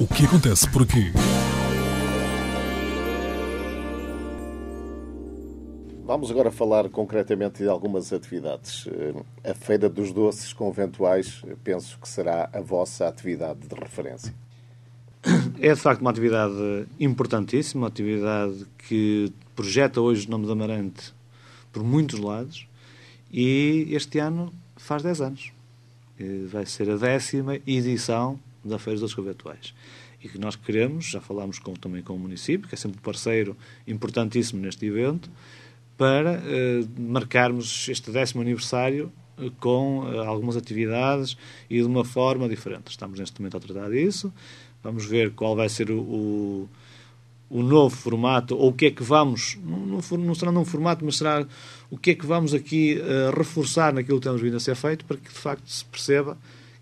O que acontece por aqui? Vamos agora falar concretamente de algumas atividades. Eh, a Feira dos Doces Conventuais, eh, penso que será a vossa atividade de referência. É de facto uma atividade importantíssima, uma atividade que projeta hoje o nome do Amarante por muitos lados e este ano faz 10 anos. Eh, vai ser a décima edição da Feira dos Conventuais. E que nós queremos, já falámos com, também com o município, que é sempre um parceiro importantíssimo neste evento, para eh, marcarmos este décimo aniversário eh, com eh, algumas atividades e de uma forma diferente. Estamos neste momento a tratar disso, vamos ver qual vai ser o, o, o novo formato, ou o que é que vamos, não, não, não será num formato, mas será o que é que vamos aqui eh, reforçar naquilo que temos vindo a ser feito, para que de facto se perceba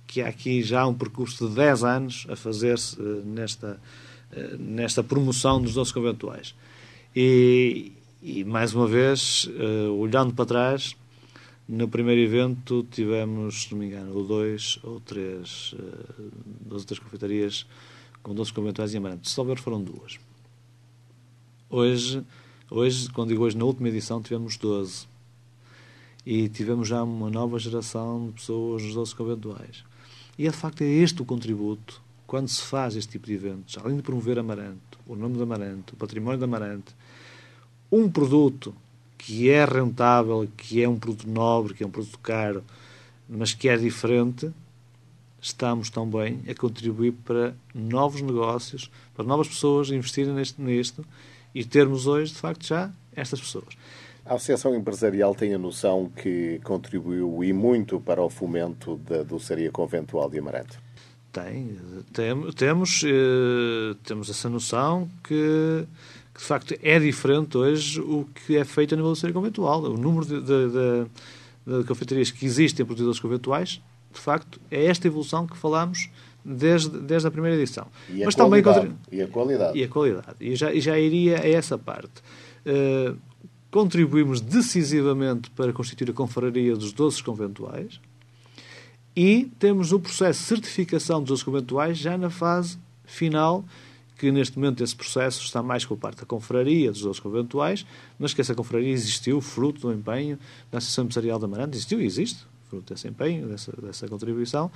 que há aqui já um percurso de 10 anos a fazer-se eh, nesta, eh, nesta promoção dos doces conventuais. E, e mais uma vez, eh, olhando para trás, no primeiro evento tivemos, se não me engano, ou dois ou três, duas ou três confeitarias com doces conventuais em Amarante. Se houver, foram duas. Hoje, hoje, quando digo hoje, na última edição tivemos 12. E tivemos já uma nova geração de pessoas nos doces conventuais. E é de facto é este o contributo quando se faz este tipo de eventos, além de promover Amarante, o nome do Amarante, o património do Amarante, um produto que é rentável, que é um produto nobre, que é um produto caro, mas que é diferente, estamos também a contribuir para novos negócios, para novas pessoas investirem neste, nisto e termos hoje, de facto, já estas pessoas. A Associação Empresarial tem a noção que contribuiu e muito para o fomento da doçaria conventual de Amarante? Tem, tem temos, eh, temos essa noção que, que, de facto, é diferente hoje o que é feito a nível da doçaria conventual. O número de, de, de, de confeitarias que existem em produtores conventuais, de facto, é esta evolução que falamos desde, desde a primeira edição. E Mas também contra... e a qualidade. E a qualidade. E já, e já iria a essa parte. Eh, contribuímos decisivamente para constituir a confraria dos doces conventuais e temos o processo de certificação dos doces conventuais já na fase final, que neste momento esse processo está mais com a parte da confraria dos doces conventuais, mas que essa confraria existiu, fruto do empenho da Associação Empresarial da Amarante, existiu e existe, fruto desse empenho, dessa, dessa contribuição.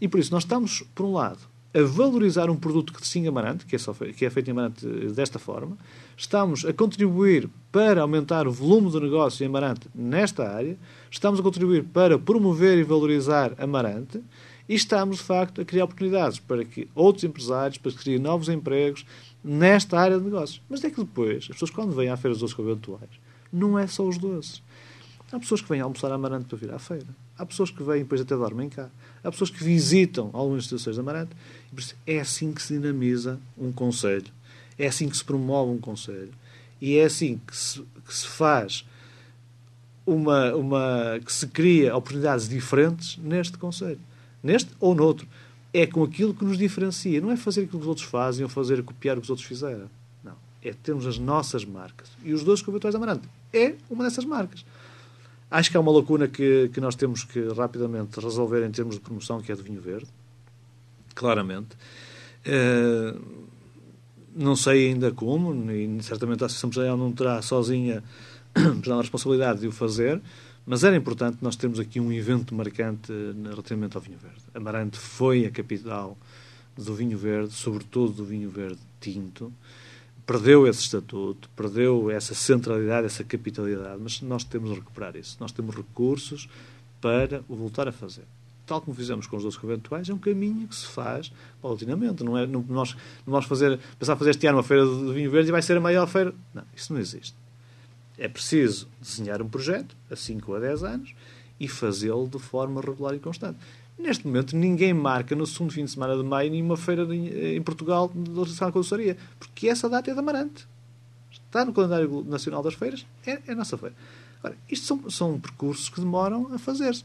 E por isso nós estamos, por um lado, a valorizar um produto que sim amarante, que é, só, que é feito em amarante desta forma, estamos a contribuir para aumentar o volume do negócio em amarante nesta área, estamos a contribuir para promover e valorizar amarante e estamos, de facto, a criar oportunidades para que outros empresários, para que criem novos empregos nesta área de negócios. Mas é que depois, as pessoas quando vêm à feira dos doces conventuais, não é só os doces. Há pessoas que vêm almoçar amarante para vir à feira. Há pessoas que vêm e depois até dormem cá. Há pessoas que visitam algumas instituições da Amarante e é assim que se dinamiza um conselho, é assim que se promove um conselho e é assim que se, que se faz uma, uma que se cria oportunidades diferentes neste conselho, neste ou noutro. É com aquilo que nos diferencia, não é fazer aquilo que os outros fazem ou fazer copiar o que os outros fizeram. Não, é termos as nossas marcas. E os dois conventuais da Amarante é uma dessas marcas. Acho que há é uma lacuna que, que nós temos que rapidamente resolver em termos de promoção, que é do vinho verde, claramente. Uh, não sei ainda como, e certamente a Associação Empresarial não terá sozinha a responsabilidade de o fazer, mas era importante nós termos aqui um evento marcante eh, relativamente ao vinho verde. Amarante foi a capital do vinho verde, sobretudo do vinho verde tinto perdeu esse estatuto, perdeu essa centralidade, essa capitalidade, mas nós temos de recuperar isso. Nós temos recursos para o voltar a fazer. Tal como fizemos com os 12 conventuais, é um caminho que se faz paulatinamente. Não é não, nós, não vamos fazer, pensar fazer este ano uma feira do vinho verde e vai ser a maior feira. Não, isso não existe. É preciso desenhar um projeto, a 5 ou a 10 anos, e fazê-lo de forma regular e constante. Neste momento, ninguém marca no segundo fim de semana de maio nenhuma feira eh, em Portugal de Associação Consultoria, porque essa data é da Amarante. Está no calendário nacional das feiras, é, é a nossa feira. isto são, são percursos que demoram a fazer-se.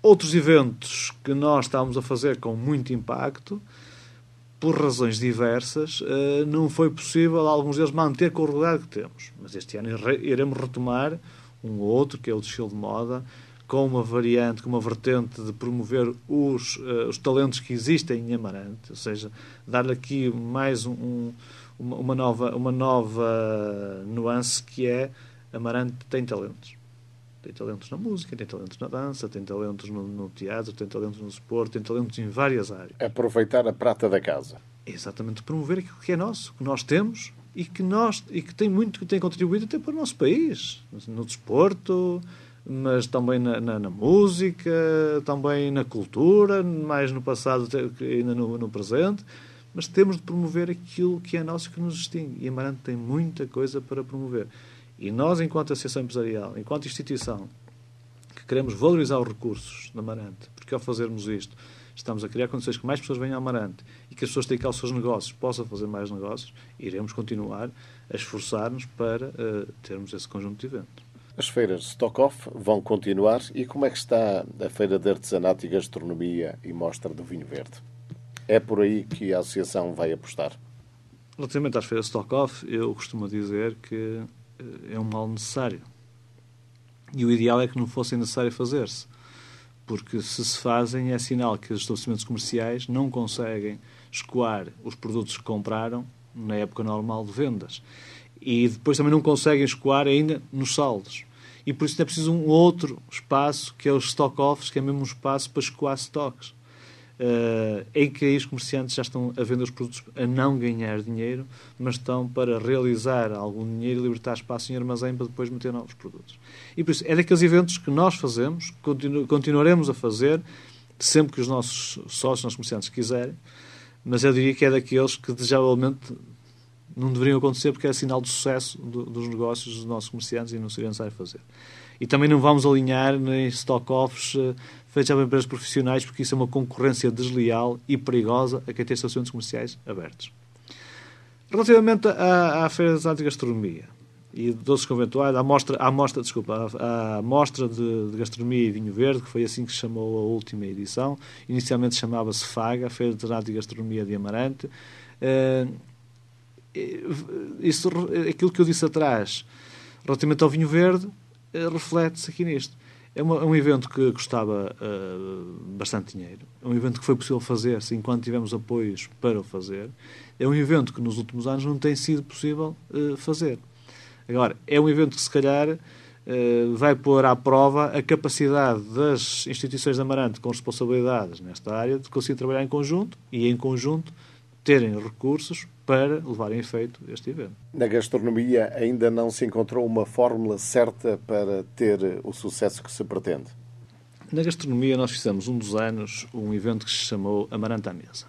Outros eventos que nós estávamos a fazer com muito impacto, por razões diversas, eh, não foi possível alguns deles manter com o regularidade que temos. Mas este ano iremos retomar um outro, que é o desfile de moda, com uma variante, com uma vertente de promover os, uh, os talentos que existem em Amarante, ou seja, dar-lhe aqui mais um, um, uma, nova, uma nova nuance que é Amarante tem talentos. Tem talentos na música, tem talentos na dança, tem talentos no, no teatro, tem talentos no esporte, tem talentos em várias áreas. Aproveitar a prata da casa. exatamente, promover aquilo que é nosso, que nós temos e que, nós, e que tem muito, que tem contribuído até para o nosso país, no desporto, mas também na, na, na, música, também na cultura, mais no passado que ainda no, no, presente, mas temos de promover aquilo que é nosso que nos distingue. E Amarante tem muita coisa para promover. E nós, enquanto Associação Empresarial, enquanto instituição, que queremos valorizar os recursos da Amarante, porque ao fazermos isto, estamos a criar condições que mais pessoas venham ao Amarante e que as pessoas têm cá os seus negócios, possam fazer mais negócios, iremos continuar a esforçar-nos para uh, termos esse conjunto de eventos. As feiras Stockoff vão continuar e como é que está a Feira de Artesanato e Gastronomia e Mostra do Vinho Verde? É por aí que a Associação vai apostar? Relativamente às feiras Stockoff, eu costumo dizer que eh, é um mal necessário. E o ideal é que não fossem necessário fazer-se. Porque se se fazem, é sinal que os estabelecimentos comerciais não conseguem escoar os produtos que compraram na época normal de vendas. E depois também não conseguem escoar ainda nos saldos. E por isso é preciso um outro espaço, que é os stock offs, que é mesmo um espaço para escoar stocks. Uh, em que aí os comerciantes já estão a vender os produtos a não ganhar dinheiro, mas estão para realizar algum dinheiro e libertar espaço em armazém para depois meter novos produtos. E por isso, é daqueles eventos que nós fazemos, continu continuaremos a fazer, sempre que os nossos sócios, os nossos comerciantes quiserem, mas eu diria que é daqueles que, desejavelmente, não deveriam acontecer porque é sinal de sucesso do, dos negócios dos nossos comerciantes e não seria necessário fazer. E também não vamos alinhar nem stock-offs uh, eh, feitos a empresas profissionais, porque isso é uma concorrência desleal e perigosa a quem tem centros comerciais abertos. Relativamente à, à Feira de Gastronomia e doces conventuais, à mostra, à mostra, desculpa, à, à mostra de, de, Gastronomia e Vinho Verde, que foi assim que se chamou a última edição, inicialmente chamava-se FAGA, Feira de Artesanato e Gastronomia de Amarante, uh, eh, isso, eh, aquilo que eu disse atrás, relativamente ao vinho verde, eh, reflete-se aqui nisto. É, uma, é, um evento que custava uh, bastante dinheiro, é um evento que foi possível fazer-se enquanto tivemos apoios para o fazer, é um evento que nos últimos anos não tem sido possível uh, fazer. Agora, é um evento que se calhar uh, vai pôr à prova a capacidade das instituições de Amarante com responsabilidades nesta área de conseguir trabalhar em conjunto e, em conjunto, terem recursos para levar em efeito este evento. Na gastronomia ainda não se encontrou uma fórmula certa para ter o sucesso que se pretende? Na gastronomia nós fizemos um dos anos um evento que se chamou Amaranta à Mesa.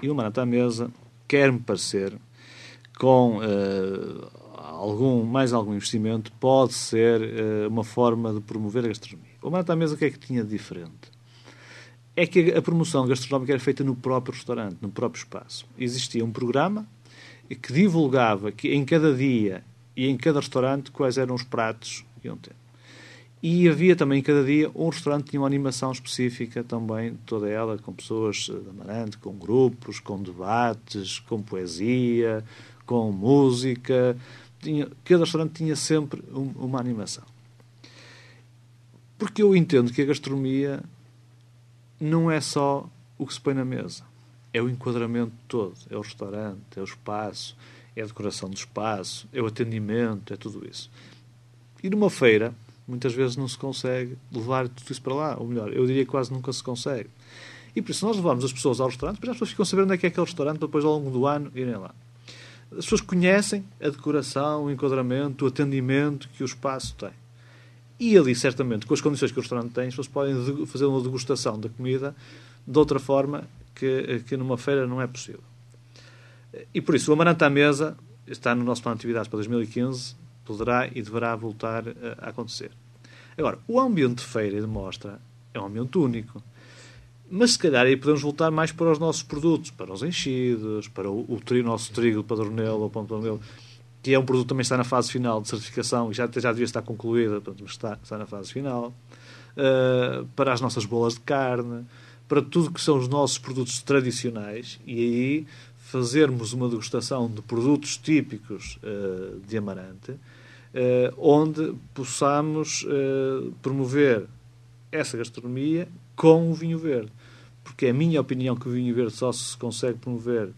E o Amaranta à Mesa, quer-me parecer, com uh, algum, mais algum investimento, pode ser uh, uma forma de promover a gastronomia. O Amaranta à Mesa o que é que tinha de diferente? é que a promoção gastronómica era feita no próprio restaurante, no próprio espaço. Existia um programa que divulgava que em cada dia e em cada restaurante quais eram os pratos que iam ter. E havia também cada dia um restaurante que tinha uma animação específica também, toda ela, com pessoas eh, da Amarante, com grupos, com debates, com poesia, com música. Tinha, cada restaurante tinha sempre um, uma animação. Porque eu entendo que a gastronomia não é só o que se põe na mesa é o enquadramento todo, é o restaurante, é o espaço, é a decoração do espaço, é o atendimento, é tudo isso. E numa feira, muitas vezes não se consegue levar tudo isso para lá, ou melhor, eu diria quase nunca se consegue. E por isso, nós levamos as pessoas ao restaurante, para as pessoas ficam sabendo onde é que é aquele restaurante, depois ao longo do ano irem lá. As pessoas conhecem a decoração, o enquadramento, o atendimento que o espaço tem. E ali, certamente, com as condições que o restaurante tem, as pessoas podem fazer uma degustação da comida de outra forma que, que numa feira não é possível. E por isso, o Amarante à Mesa está no nosso plano de atividades para 2015, poderá e deverá voltar eh, a acontecer. Agora, o ambiente de feira e de mostra é um ambiente único. Mas se calhar aí podemos voltar mais para os nossos produtos, para os enchidos, para o, o trigo, nosso trigo, padronelo, o pão padronelo, que é um produto que também está na fase final de certificação e já, já devia estar concluída, mas está, está na fase final. Uh, para as nossas bolas de carne, para tudo que são os nossos produtos tradicionais e aí fazermos uma degustação de produtos típicos uh, de Amarante, uh, onde possamos uh, promover essa gastronomia com o vinho verde. Porque é a minha opinião que o vinho verde só se consegue promover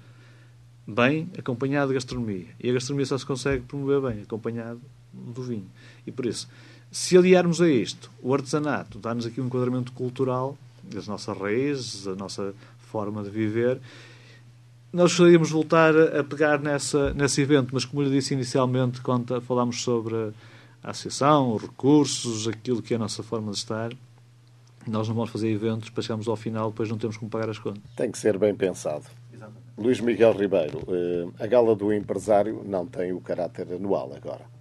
bem acompanhado de gastronomia. E a gastronomia só se consegue promover bem acompanhado do vinho. E por isso, se aliarmos a isto, o artesanato dá-nos aqui um enquadramento cultural das nossas raízes, da nossa forma de viver. Nós gostaríamos de voltar a pegar nessa, nesse evento, mas como lhe disse inicialmente, quando falámos sobre a associação, os recursos, aquilo que é a nossa forma de estar, nós não vamos fazer eventos para chegarmos ao final, depois não temos como pagar as contas. Tem que ser bem pensado. Exatamente. Luís Miguel Ribeiro, eh, a Gala do Empresário não tem o caráter anual agora.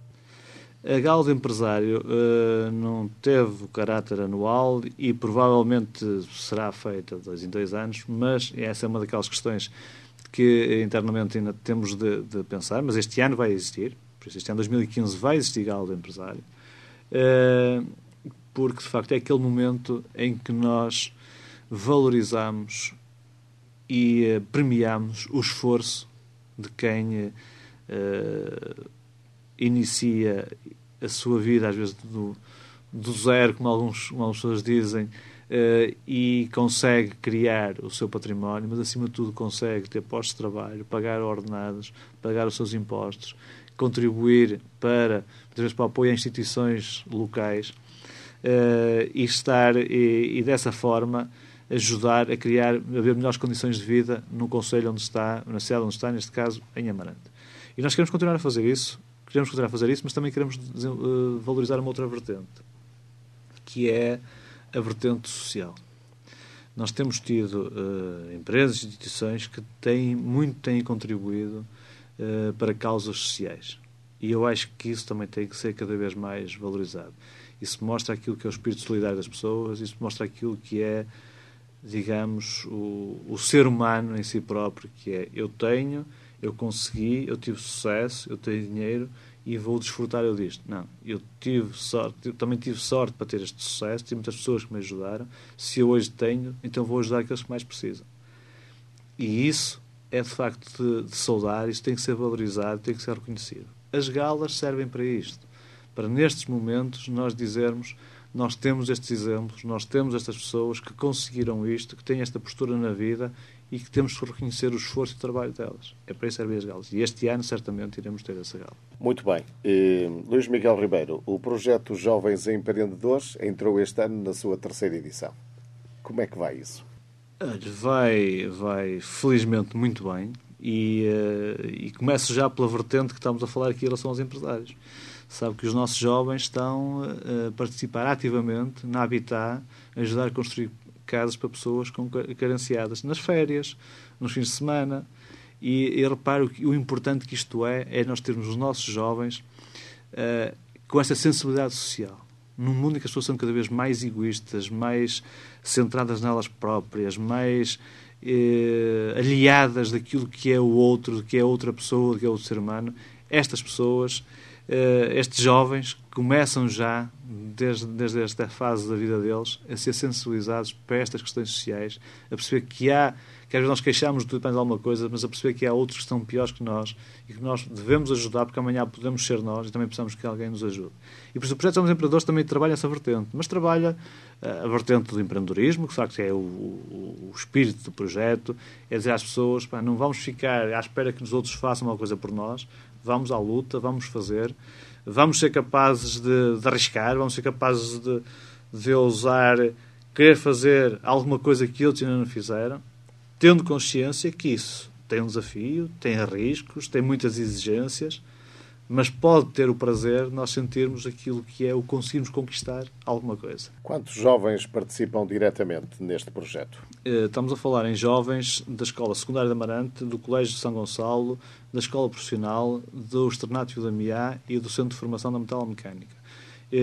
A Galo do Empresário uh, não teve o caráter anual e provavelmente será feita de dois em dois anos, mas essa é uma daquelas questões que internamente ainda temos de, de pensar, mas este ano vai existir, por isso este ano 2015 vai existir Galo de Empresário, uh, porque de facto é aquele momento em que nós valorizamos e uh, premiamos o esforço de quem uh, inicia a sua vida, às vezes do, do zero, como, alguns, algumas pessoas dizem, uh, e consegue criar o seu património, mas acima de tudo consegue ter postos de trabalho, pagar ordenados, pagar os seus impostos, contribuir para, muitas vezes, para o apoio a instituições locais uh, e estar, e, e dessa forma, ajudar a criar, a haver melhores condições de vida no Conselho onde está, na cidade onde está, neste caso, em Amarante. E nós queremos continuar a fazer isso queremos continuar a fazer isso, mas também queremos eh, valorizar uma outra vertente, que é a vertente social. Nós temos tido uh, empresas e instituições que têm, muito têm contribuído uh, para causas sociais. E eu acho que isso também tem que ser cada vez mais valorizado. Isso mostra aquilo que é o espírito solidário das pessoas, isso mostra aquilo que é, digamos, o, o ser humano em si próprio, que é eu tenho, eu consegui, eu tive sucesso, eu tenho dinheiro e vou desfrutar eu disto. Não, eu tive sorte, eu também tive sorte para ter este sucesso, tive muitas pessoas que me ajudaram. Se eu hoje tenho, então vou ajudar aqueles que mais precisam. E isso é de facto de, de saudar, isso tem que ser valorizado, tem que ser reconhecido. As galas servem para isto, para nestes momentos nós dizermos nós temos estes exemplos, nós temos estas pessoas que conseguiram isto, que têm esta postura na vida e que temos que reconhecer o esforço e o trabalho delas. É para isso servem as galas. E este ano, certamente, iremos ter essa gala. Muito bem. Uh, Luís Miguel Ribeiro, o projeto Jovens Empreendedores entrou este ano na sua terceira edição. Como é que vai isso? Vai, vai felizmente muito bem e, uh, e começo já pela vertente que estamos a falar aqui em relação aos empresários. Sabe que os nossos jovens estão eh, a participar ativamente na Habitat, a ajudar a construir casas para pessoas com carenciadas nas férias, nos fins de semana. E, e reparo o, o, importante que isto é, é nós termos os nossos jovens uh, com essa sensibilidade social. Num mundo em que as pessoas são cada vez mais egoístas, mais centradas nelas próprias, mais eh, aliadas daquilo que é o outro, do que é outra pessoa, do que é outro ser humano, estas pessoas eh, estes jovens começam já, desde, desde esta fase da vida deles, a ser sensibilizados para estas questões sociais, a perceber que há, que às vezes nós queixamos de mais alguma coisa, mas a perceber que há outros que estão piores que nós e que nós devemos ajudar, porque amanhã podemos ser nós e também precisamos que alguém nos ajude. E por isso o Projeto Somos Empreendedores também trabalha essa vertente, mas trabalha eh, a vertente do empreendedorismo, que de facto é o, o, o, espírito do projeto, é dizer às pessoas, pá, não vamos ficar à espera que os outros façam uma coisa por nós, vamos à luta, vamos fazer, vamos ser capazes de, de arriscar, vamos ser capazes de, de ousar querer fazer alguma coisa que outros ainda não fizeram, tendo consciência que isso tem um desafio, tem riscos, tem muitas exigências, mas pode ter o prazer nós sentirmos aquilo que é o conseguirmos conquistar alguma coisa. Quantos jovens participam diretamente neste projeto? Eh, estamos a falar em jovens da Escola Secundária de Amarante, do Colégio de São Gonçalo, da Escola Profissional, do Externato da MIA e do Centro de Formação da mecânica. Eh,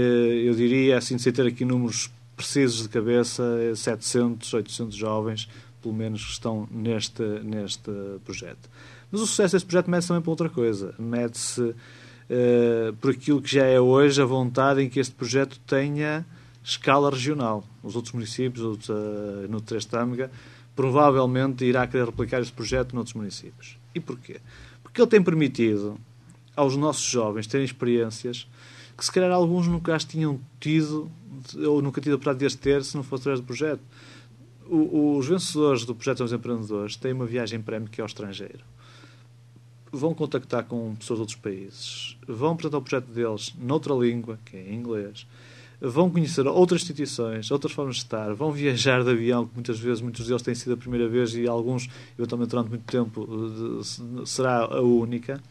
eu diria, assim, sem ter aqui números precisos de cabeça, 700, eh, 800 jovens, pelo menos, que estão neste, neste projeto. Mas o sucesso desse projeto mede-se também por outra coisa. Mede-se eh, por aquilo que já é hoje a vontade em que este projeto tenha escala regional. Os outros municípios, outros, uh, no Trestâmega, provavelmente irá querer replicar este projeto noutros municípios. E porquê? Porque ele tem permitido aos nossos jovens terem experiências que se calhar alguns nunca as tinham tido ou nunca tido a oportunidade de as ter se não fosse através do projeto. O, os vencedores do projeto Os Empreendedores têm uma viagem prémio que é ao estrangeiro vão contactar com pessoas de outros países, vão apresentar o projeto deles noutra língua, que é em inglês, vão conhecer outras instituições, outras formas de estar, vão viajar de avião, que muitas vezes, muitos deles têm sido a primeira vez e alguns, eventualmente durante muito tempo, será a única.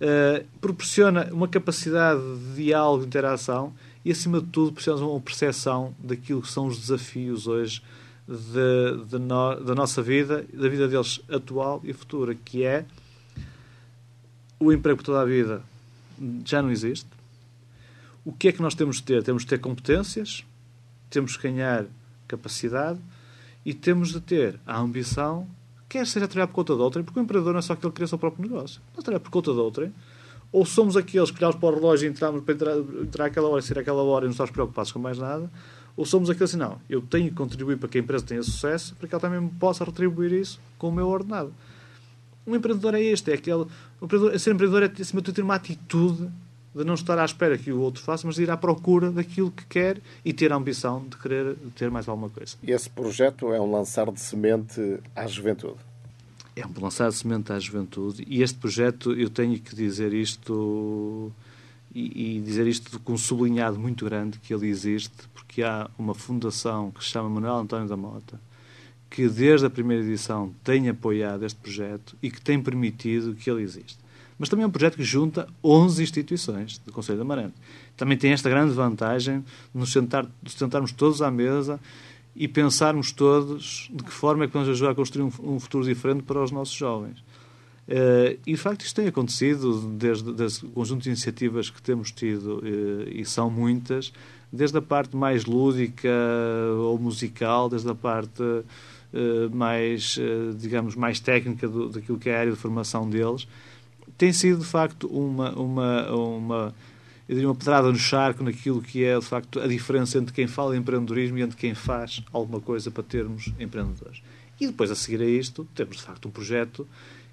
Uh, proporciona uma capacidade de diálogo, de interação e, acima de tudo, proporciona uma percepção daquilo que são os desafios hoje de, de no, da nossa vida, da vida deles atual e futura, que é o emprego toda a vida já não existe. O que é que nós temos de ter? Temos de ter competências, temos de ganhar capacidade e temos de ter a ambição, quer seja trabalhar por conta de outrem, porque o empreendedor não é só aquele que cria o seu próprio negócio, não trabalhar por conta de outrem, ou somos aqueles que olhamos para o relógio e entramos para entrar, entrar hora e sair aquela hora e não estamos preocupados com mais nada, ou somos aqueles que não, eu tenho que contribuir para que a empresa tenha sucesso, para que ela também me possa retribuir isso com o meu ordenado. Um empreendedor é este, é aquele. O empreendedor, ser empreendedor é, acima de tudo, ter uma atitude de não estar à espera que o outro faça, mas de ir à procura daquilo que quer e ter a ambição de querer ter mais alguma coisa. E esse projeto é um lançar de semente à juventude? É um lançar de semente à juventude. E este projeto, eu tenho que dizer isto e, e dizer isto com um sublinhado muito grande que ele existe, porque há uma fundação que se chama Manuel António da Mota, que desde a primeira edição tem apoiado este projeto e que tem permitido que ele exista. Mas também é um projeto que junta 11 instituições do Conselho de Amarante. Também tem esta grande vantagem de nos sentar, de sentarmos todos à mesa e pensarmos todos de que forma é que podemos ajudar a construir um, um futuro diferente para os nossos jovens. Uh, e de facto isto tem acontecido desde, desde o conjunto de iniciativas que temos tido, uh, e são muitas, desde a parte mais lúdica ou musical, desde a parte eh, mais, eh, digamos, mais técnica do, daquilo que é a área de formação deles, tem sido, de facto, uma, uma, uma, eu diria uma pedrada no charco naquilo que é, de facto, a diferença entre quem fala em empreendedorismo e entre quem faz alguma coisa para termos empreendedores. E depois, a seguir a isto, temos, de facto, um projeto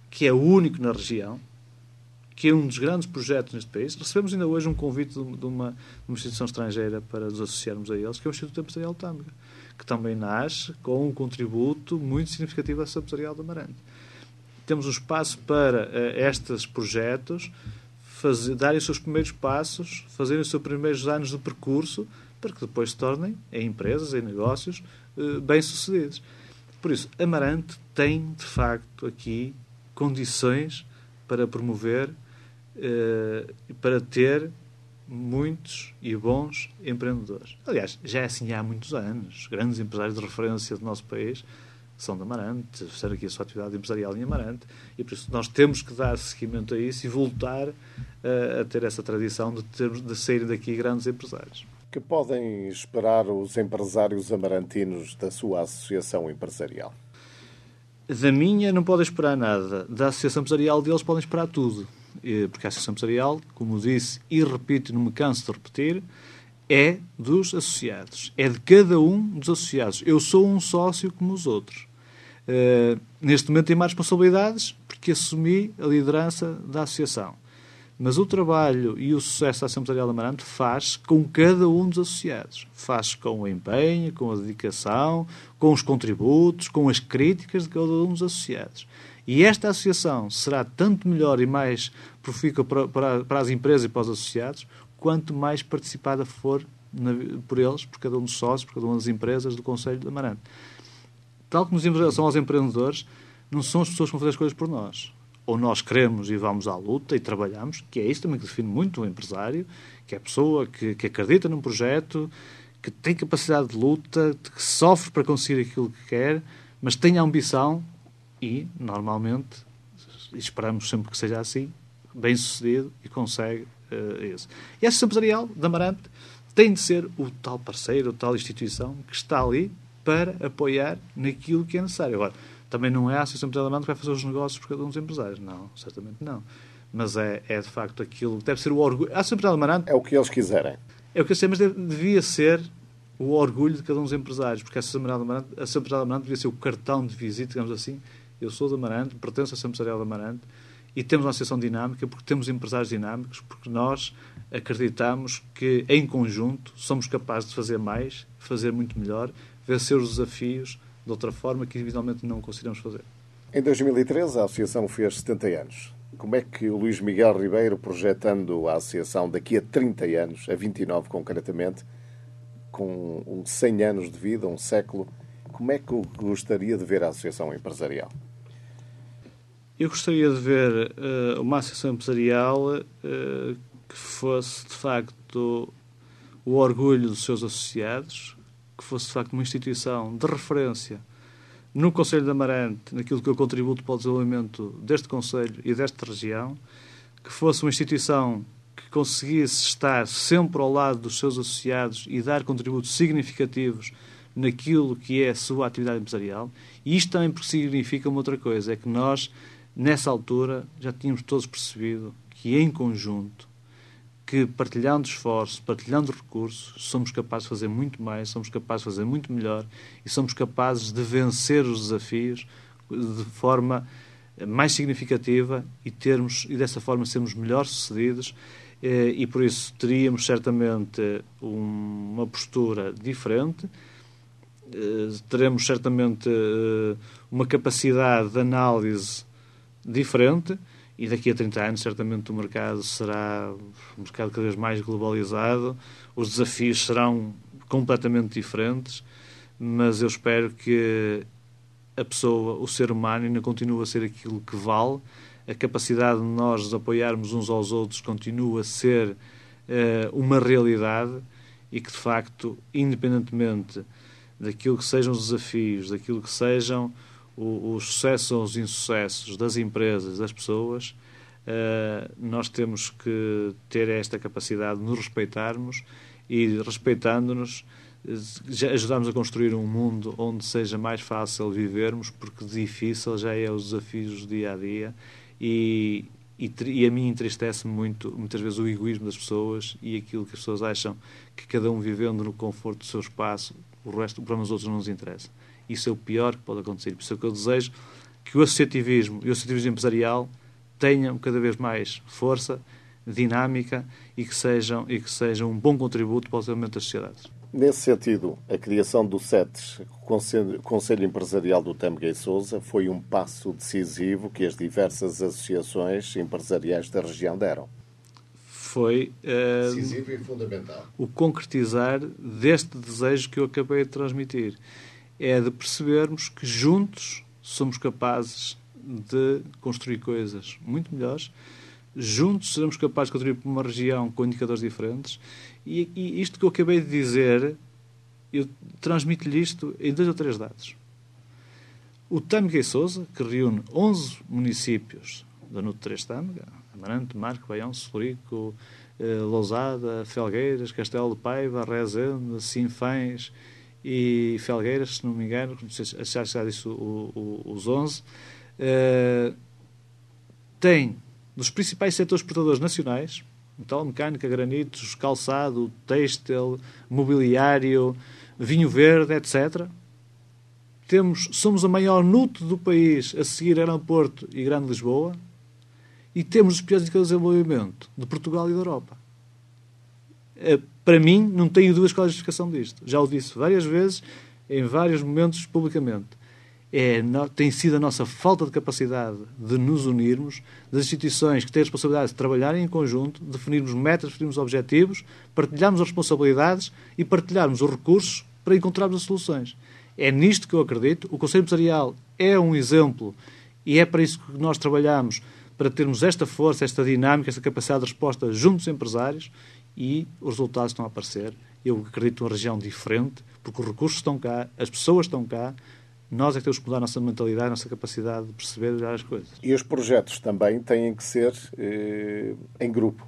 que é único na região, que é um dos grandes projetos neste país. Recebemos ainda hoje um convite de uma, de uma instituição estrangeira para nos associarmos a eles, que é o Instituto Empresarial Tâmega que também nasce com um contributo muito significativo à Sabesarial do Amarante. Temos um espaço para uh, estes projetos fazer, darem os seus primeiros passos, fazerem os seus primeiros anos de percurso, para que depois se tornem, em empresas, em negócios, uh, bem-sucedidos. Por isso, Amarante tem, de facto, aqui condições para promover, uh, para ter muitos e bons empreendedores. Aliás, já é assim há muitos anos. Grandes empresários de referência do nosso país são de Amarante, fizeram aqui a sua atividade empresarial em Amarante, e por isso nós temos que dar seguimento a isso e voltar uh, a ter essa tradição de, termos, de sair daqui grandes empresários. Que podem esperar os empresários amarantinos da sua associação empresarial? Da minha não podem esperar nada. Da associação empresarial deles podem esperar tudo eh, porque é a Associação Empresarial, como disse e repito, não me canso de repetir, é dos associados, é de cada um dos associados. Eu sou um sócio como os outros. Uh, neste momento tenho mais responsabilidades porque assumi a liderança da associação. Mas o trabalho e o sucesso da Associação Empresarial Amarante faz com cada um dos associados. Faz com o empenho, com a dedicação, com os contributos, com as críticas de cada um dos associados. E esta associação será tanto melhor e mais profícua para, para, para as empresas e para os associados, quanto mais participada for na, por eles, por cada um dos sócios, por cada uma das empresas do Conselho de Amarante. Tal como dizemos em aos empreendedores, não são as pessoas que vão fazer as coisas por nós. Ou nós queremos e vamos à luta e trabalhamos, que é isso também que define muito o empresário, que é a pessoa que, que acredita num projeto, que tem capacidade de luta, que sofre para conseguir aquilo que quer, mas tem a ambição e, normalmente, esperamos sempre que seja assim, bem sucedido e consegue uh, eh, isso. E a Associação Empresarial da Marante tem de ser o tal parceiro, o tal instituição que está ali para apoiar naquilo que é necessário. Agora, também não é a Associação Empresarial da Marante que vai fazer os negócios por cada um dos empresários. Não, certamente não. Mas é, é de facto aquilo que deve ser o orgulho. A Associação Empresarial da Marante É o que eles quiserem. É o que eu sei, mas devia ser o orgulho de cada um dos empresários, porque a Associação Empresarial da Marante Empresarial devia ser o cartão de visita, digamos assim, eu sou de Amarante, pertenço à Empresarial de Amarante e temos uma associação dinâmica porque temos empresários dinâmicos, porque nós acreditamos que, em conjunto, somos capazes de fazer mais, fazer muito melhor, vencer os desafios de outra forma que individualmente não conseguiremos fazer. Em 2013, a associação fez 70 anos. Como é que o Luís Miguel Ribeiro, projetando a associação daqui a 30 anos, a 29 concretamente, com 100 anos de vida, um século, como é que gostaria de ver a associação empresarial? Eu gostaria de ver uh, uma associação empresarial uh, que fosse, de facto, o orgulho dos seus associados, que fosse, de facto, uma instituição de referência no Conselho de Amarante, naquilo que eu contributo para o desenvolvimento deste Conselho e desta região, que fosse uma instituição que conseguisse estar sempre ao lado dos seus associados e dar contributos significativos naquilo que é a sua atividade empresarial. E isto também significa uma outra coisa, é que nós, nessa altura, já tínhamos todos percebido que, em conjunto, que partilhando esforço, partilhando recursos, somos capazes de fazer muito mais, somos capazes de fazer muito melhor e somos capazes de vencer os desafios de forma mais significativa e termos e dessa forma sermos melhor sucedidos eh, e por isso teríamos certamente eh, uma postura diferente eh, teremos certamente eh, uma capacidade de análise diferente e daqui a 30 anos certamente o mercado será um mercado cada vez mais globalizado, os desafios serão completamente diferentes, mas eu espero que a pessoa, o ser humano, ainda continue a ser aquilo que vale, a capacidade de nós nos apoiarmos uns aos outros continua a ser uh, uma realidade e que, de facto, independentemente daquilo que sejam os desafios, daquilo que sejam os sucessos ou os insucessos das empresas, das pessoas, eh, nós temos que ter esta capacidade de nos respeitarmos e, respeitando-nos, eh, ajudarmos a construir um mundo onde seja mais fácil vivermos, porque difícil já é os desafios do dia a dia. E, e, e, a mim entristece muito, muitas vezes, o egoísmo das pessoas e aquilo que as pessoas acham que cada um vivendo no conforto do seu espaço o resto, para nós outros não nos interessa. Isso é o pior que pode acontecer. Por isso é que eu desejo que o associativismo e o associativismo empresarial tenham cada vez mais força, dinâmica e que sejam, e que sejam um bom contributo para o desenvolvimento das sociedades. Nesse sentido, a criação do CETES, Conselho, Conselho Empresarial do Tâmega e Souza, foi um passo decisivo que as diversas associações empresariais da região deram foi uh, e fundamental. o concretizar deste desejo que eu acabei de transmitir. É de percebermos que juntos somos capazes de construir coisas muito melhores, juntos seremos capazes de contribuir para uma região com indicadores diferentes, e, e isto que eu acabei de dizer, eu transmito-lhe isto em dois ou três dados. O Tâmica e Sousa, que reúne 11 municípios Danuto Trestano, Amarante, Marco, Baião, Sorico, eh, Lousada, Felgueiras, Castelo de Paiva, Rezende, Sinfães e Felgueiras, se não me engano, não sei se já disse o, o, os 11, eh, tem dos principais setores exportadores nacionais, metal, mecânica, granitos, calçado, têxtil, mobiliário, vinho verde, etc. Temos, somos a maior NUT do país a seguir aeroporto e Grande Lisboa, e temos os piores indicadores de desenvolvimento de Portugal e da Europa. Eh, para mim, não tenho duas qual a justificação disto. Já o disse várias vezes, em vários momentos, publicamente. É, tem sido a nossa falta de capacidade de nos unirmos, das instituições que têm a responsabilidade de trabalharem em conjunto, definirmos metas, definirmos objetivos, partilharmos as responsabilidades e partilharmos os recursos para encontrarmos as soluções. É nisto que eu acredito. O Conselho Empresarial é um exemplo e é para isso que nós trabalhamos para termos esta força, esta dinâmica, esta capacidade de resposta junto dos empresários e os resultados estão a aparecer. Eu acredito numa região diferente, porque os recursos estão cá, as pessoas estão cá, nós é que temos que mudar a nossa mentalidade, a nossa capacidade de perceber e olhar as coisas. E os projetos também têm que ser eh, em grupo.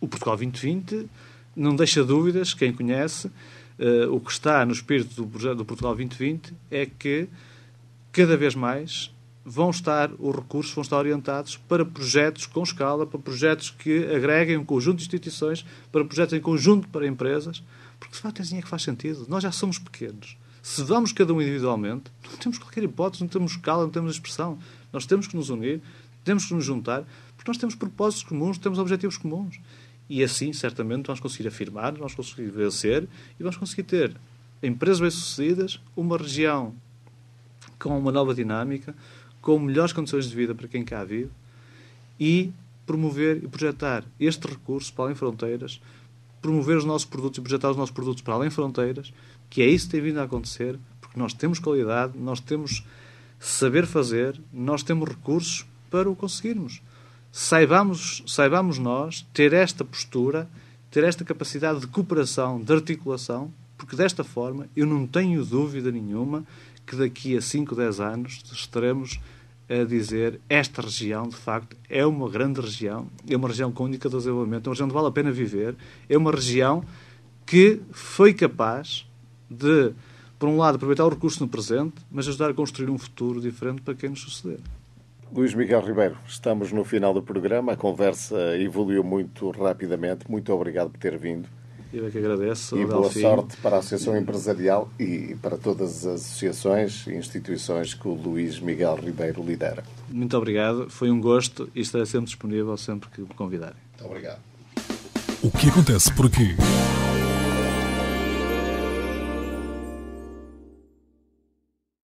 O Portugal 2020 não deixa dúvidas, quem conhece, eh, o que está no espírito do, do Portugal 2020 é que cada vez mais vão estar, os recursos vão estar orientados para projetos com escala, para projetos que agreguem um conjunto de instituições, para projetos em conjunto para empresas, porque de facto é assim é que faz sentido. Nós já somos pequenos. Se vamos cada um individualmente, não temos qualquer hipótese, não temos escala, não temos expressão. Nós temos que nos unir, temos que nos juntar, porque nós temos propósitos comuns, temos objetivos comuns. E assim, certamente, vamos conseguir afirmar, vamos conseguir vencer e vamos conseguir ter empresas bem-sucedidas, uma região com uma nova dinâmica, com melhores condições de vida para quem cá vive e promover e projetar este recurso para além fronteiras, promover os nossos produtos e projetar os nossos produtos para além fronteiras, que é isso que tem vindo a acontecer, porque nós temos qualidade, nós temos saber fazer, nós temos recursos para o conseguirmos. Saibamos, saibamos nós ter esta postura, ter esta capacidade de cooperação, de articulação, porque desta forma eu não tenho dúvida nenhuma que daqui a 5, 10 anos estaremos a dizer esta região, de facto, é uma grande região, é uma região com indicadores de desenvolvimento, é uma região onde vale a pena viver, é uma região que foi capaz de, por um lado, aproveitar o recurso no presente, mas ajudar a construir um futuro diferente para quem nos suceder. Luís Miguel Ribeiro, estamos no final do programa. A conversa evoluiu muito rapidamente. Muito obrigado por ter vindo. Eu é que agradeço. E boa sorte para a Associação Empresarial e para todas as associações e instituições que o Luís Miguel Ribeiro lidera. Muito obrigado, foi um gosto e estarei sempre disponível sempre que me convidarem. Muito obrigado. O que acontece por aqui?